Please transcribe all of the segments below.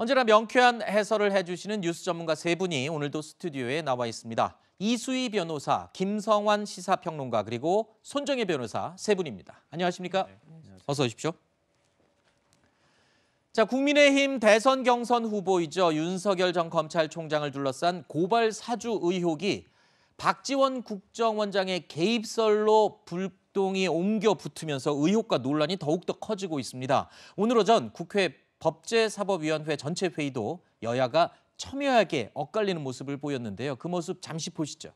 언제나 명쾌한 해설을 해주시는 뉴스 전문가 세 분이 오늘도 스튜디오에 나와 있습니다. 이수희 변호사, 김성환 시사평론가 그리고 손정혜 변호사 세 분입니다. 안녕하십니까? 네, 어서 오십시오. 자, 국민의힘 대선 경선 후보이죠. 윤석열 전 검찰총장을 둘러싼 고발 사주 의혹이 박지원 국정원장의 개입설로 불똥이 옮겨 붙으면서 의혹과 논란이 더욱더 커지고 있습니다. 오늘 오전 국회 법제사법위원회 전체 회의도 여야가 첨예하게 엇갈리는 모습을 보였는데요. 그 모습 잠시 보시죠.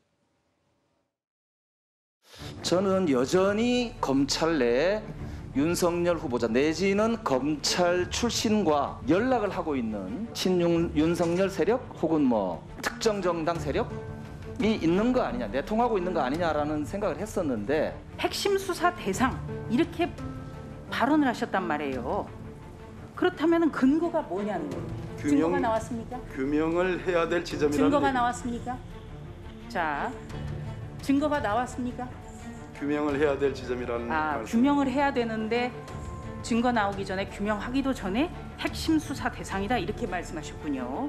저는 여전히 검찰 내에 윤석열 후보자 내지는 검찰 출신과 연락을 하고 있는 친윤 윤석열 세력 혹은 뭐 특정 정당 세력이 있는 거 아니냐 내통하고 있는 거 아니냐라는 생각을 했었는데 핵심 수사 대상 이렇게 발언을 하셨단 말이에요. 그렇다면 근거가 뭐냐는 거예요. 규명, 증거가 나왔습니까? 규명을 해야 될 지점이라는 증거가 얘기. 나왔습니까? 자, 증거가 나왔습니까? 규명을 해야 될 지점이라는 아, 말씀. 규명을 해야 되는데 증거 나오기 전에 규명하기도 전에 핵심 수사 대상이다 이렇게 말씀하셨군요.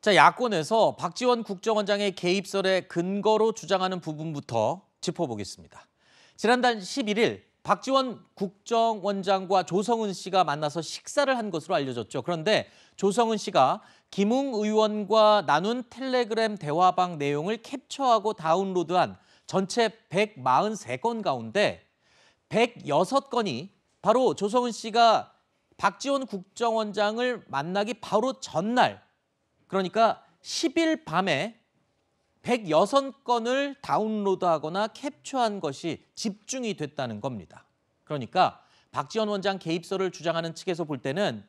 자, 야권에서 박지원 국정원장의 개입설의 근거로 주장하는 부분부터 짚어보겠습니다. 지난달 11일 박지원 국정원장과 조성은 씨가 만나서 식사를 한 것으로 알려졌죠. 그런데 조성은 씨가 김웅 의원과 나눈 텔레그램 대화방 내용을 캡처하고 다운로드한 전체 143건 가운데 106건이 바로 조성은 씨가 박지원 국정원장을 만나기 바로 전날 그러니까 10일 밤에 106건을 다운로드하거나 캡처한 것이 집중이 됐다는 겁니다. 그러니까 박지원 원장 개입설을 주장하는 측에서 볼 때는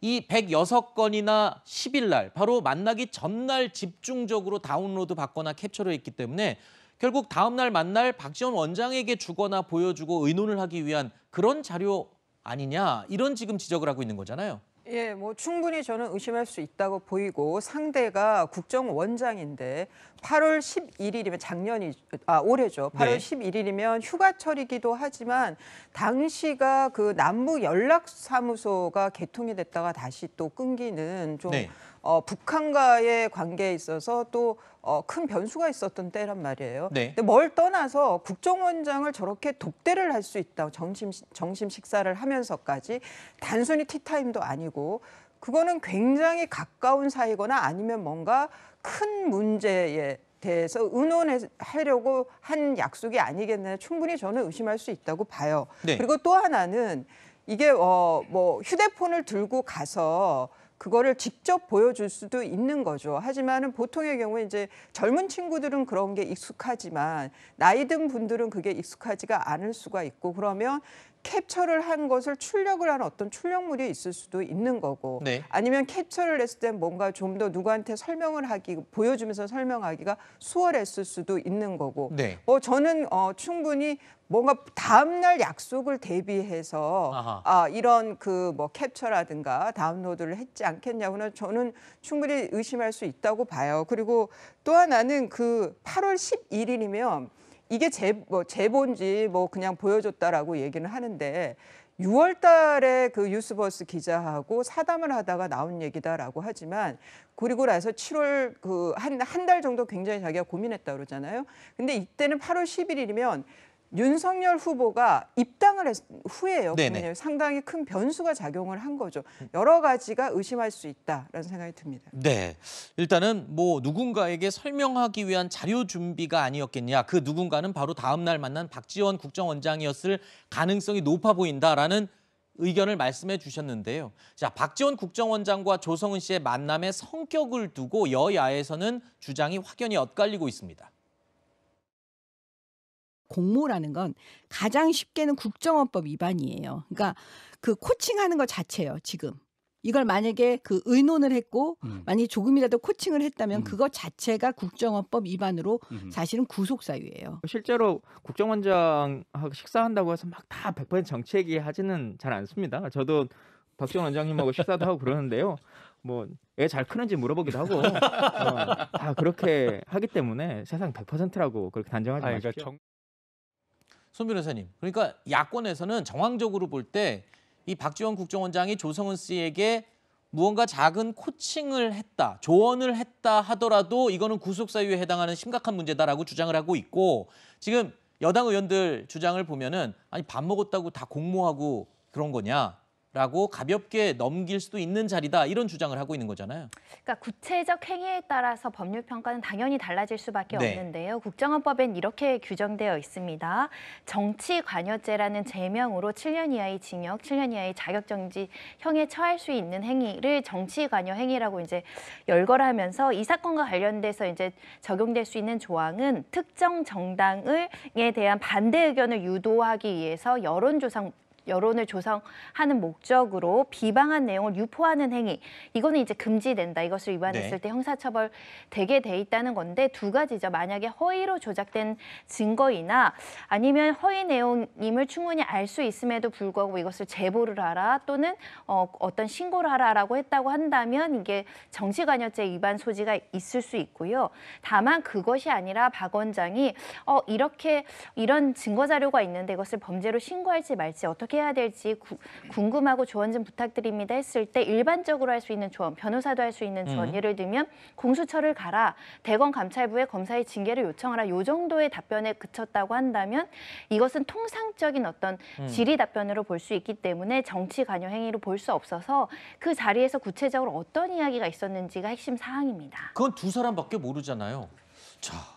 이 106건이나 10일 날 바로 만나기 전날 집중적으로 다운로드 받거나 캡처를 했기 때문에 결국 다음 날 만날 박지원 원장에게 주거나 보여주고 의논을 하기 위한 그런 자료 아니냐 이런 지금 지적을 하고 있는 거잖아요. 예, 뭐 충분히 저는 의심할 수 있다고 보이고 상대가 국정원장인데 8월 11일이면 작년이 아 올해죠. 8월 네. 11일이면 휴가철이기도 하지만 당시가 그 남북 연락 사무소가 개통이 됐다가 다시 또 끊기는 좀 네. 어, 북한과의 관계에 있어서 또 어, 큰 변수가 있었던 때란 말이에요. 네. 근데 뭘 떠나서 국정원장을 저렇게 독대를 할 수 있다. 고점심점심 식사를 하면서까지 단순히 티타임도 아니고 그거는 굉장히 가까운 사이거나 아니면 뭔가 큰 문제에 대해서 의논하려고 한 약속이 아니겠나 충분히 저는 의심할 수 있다고 봐요. 네. 그리고 또 하나는 이게 어, 뭐 휴대폰을 들고 가서 그거를 직접 보여줄 수도 있는 거죠. 하지만은 보통의 경우 에 이제 젊은 친구들은 그런 게 익숙하지만 나이 든 분들은 그게 익숙하지가 않을 수가 있고 그러면 캡처를 한 것을 출력을 한 어떤 출력물이 있을 수도 있는 거고 네. 아니면 캡처를 했을 때 뭔가 좀 더 누구한테 설명을 하기 보여주면서 설명하기가 수월했을 수도 있는 거고 네. 어, 저는 어, 충분히 뭔가 다음날 약속을 대비해서 아 아, 이런 그 뭐 캡처라든가 다운로드를 했지 않겠냐고는 저는 충분히 의심할 수 있다고 봐요. 그리고 또 하나는 그 8월 11일이면 이게 제, 뭐 제본지 뭐 그냥 보여줬다라고 얘기는 하는데 6월 달에 그 유스버스 기자하고 사담을 하다가 나온 얘기다라고 하지만 그리고 나서 7월 그 한 한 달 정도 굉장히 자기가 고민했다 그러잖아요. 근데 이때는 8월 11일이면 윤석열 후보가 입당을 했, 후에요. 상당히 큰 변수가 작용을 한 거죠. 여러 가지가 의심할 수 있다라는 생각이 듭니다. 네, 일단은 뭐 누군가에게 설명하기 위한 자료 준비가 아니었겠냐. 그 누군가는 바로 다음 날 만난 박지원 국정원장이었을 가능성이 높아 보인다라는 의견을 말씀해 주셨는데요. 자, 박지원 국정원장과 조성은 씨의 만남의 성격을 두고 여야에서는 주장이 확연히 엇갈리고 있습니다. 공모라는 건 가장 쉽게는 국정원법 위반이에요. 그러니까 그 코칭하는 것자체요 지금. 이걸 만약에 그 의논을 했고 음. 만약에 조금이라도 코칭을 했다면 음. 그것 자체가 국정원법 위반으로 음. 사실은 구속 사유예요. 실제로 국정원장하고 식사한다고 해서 막 다 100%정책이 하지는 잘 않습니다. 저도 박지원 원장님하고 식사도 하고 그러는데요. 뭐 애 잘 크는지 물어보기도 하고 어, 다 그렇게 하기 때문에 세상 100%라고 그렇게 단정하지 아, 그러니까 마십시오. 정... 손 변호사님, 그러니까 야권에서는 정황적으로 볼 때 이 박지원 국정원장이 조성은 씨에게 무언가 작은 코칭을 했다, 조언을 했다 하더라도 이거는 구속사유에 해당하는 심각한 문제다라고 주장을 하고 있고 지금 여당 의원들 주장을 보면은 아니 밥 먹었다고 다 공모하고 그런 거냐 라고 가볍게 넘길 수도 있는 자리다 이런 주장을 하고 있는 거잖아요. 그러니까 구체적 행위에 따라서 법률 평가는 당연히 달라질 수밖에 네. 없는데요. 국정원법엔 이렇게 규정되어 있습니다. 정치 관여죄라는 죄명으로 7년 이하의 징역, 7년 이하의 자격정지 형에 처할 수 있는 행위를 정치 관여 행위라고 이제 열거하면서 이 사건과 관련돼서 이제 적용될 수 있는 조항은 특정 정당을에 대한 반대 의견을 유도하기 위해서 여론 조성 여론을 조성하는 목적으로 비방한 내용을 유포하는 행위 이거는 이제 금지된다. 이것을 위반했을 네. 때 형사처벌 되게 돼 있다는 건데 두 가지죠. 만약에 허위로 조작된 증거이나 아니면 허위 내용임을 충분히 알 수 있음에도 불구하고 이것을 제보를 하라 또는 어, 어떤 신고를 하라라고 했다고 한다면 이게 정치관여죄 위반 소지가 있을 수 있고요. 다만 그것이 아니라 박 원장이 어, 이렇게 이런 증거 자료가 있는데 이것을 범죄로 신고할지 말지 어떻게 어떻게 해야 될지 구, 궁금하고 조언 좀 부탁드립니다 했을 때 일반적으로 할 수 있는 조언, 변호사도 할 수 있는 조언 음. 예를 들면 공수처를 가라, 대검 감찰부에 검사의 징계를 요청하라 요 정도의 답변에 그쳤다고 한다면 이것은 통상적인 어떤 음. 질의 답변으로 볼 수 있기 때문에 정치 관여 행위로 볼 수 없어서 그 자리에서 구체적으로 어떤 이야기가 있었는지가 핵심 사항입니다. 그건 두 사람밖에 모르잖아요. 자,